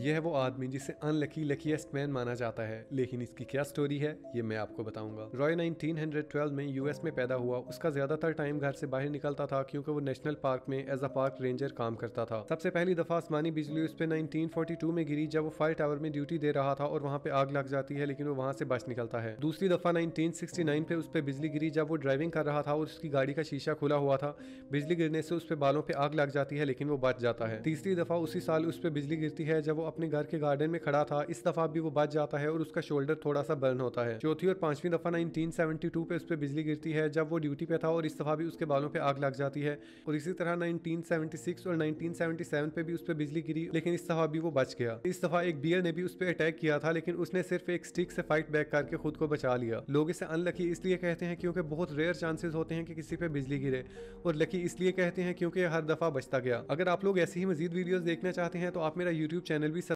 यह वो आदमी जिसे अनलकी लकीस्ट मैन माना जाता है लेकिन इसकी क्या स्टोरी है ये मैं आपको बताऊंगा रॉय 1912 में यूएस में पैदा हुआ उसका ज्यादातर टाइम घर से बाहर निकलता था क्योंकि वो नेशनल पार्क में एज अ पार्क रेंजर काम करता था सबसे पहली दफा आसमानी बिजली उस पर नाइनटीन में गिरी जब वो फायर टावर में ड्यूटी दे रहा था और वहाँ पे आग लग जाती है लेकिन वो वहाँ से बच निकलता है दूसरी दफा नाइनटीन पे उस पर बिजली गिरी जब वो ड्राइविंग कर रहा था और उसकी गाड़ी का शीशा खुला हुआ था बिजली गिरने से उस पर बालों पर आग लग जाती है लेकिन वो बच जाता है तीसरी दफा उसी साल उस पर बिजली गिरती है जब वो अपने घर के गार्डन में खड़ा था इस दफा भी वो बच जाता है और उसका शोल्डर थोड़ा सा बर्न होता है चौथी और पांचवी दफा टू पे उस पर बिजली गिरती है जब वो ड्यूटी पे था और इस दफा भी उसके बालों पर आग लग जाती है और इसी तरह सिक्स और सेवन पे भी उस पर बिजली गिरी लेकिन इस दफा भी वो बच गया इस दफा एक बियर ने भी उस पर अटैक किया था लेकिन उसने सिर्फ एक स्टिक से फाइट बैक करके खुद को बचा लिया लोग इसे अनलकी इसलिए कहते हैं क्योंकि बहुत रेयर चांसेस होते हैं कि किसी पे बिजली गिरे और लकी इसलिए कहते हैं क्योंकि हर दफा बचता गया अगर आप लोग ऐसी ही मजीद वीडियोस देखना चाहते हैं तो आप मेरा यूट्यूब चैनल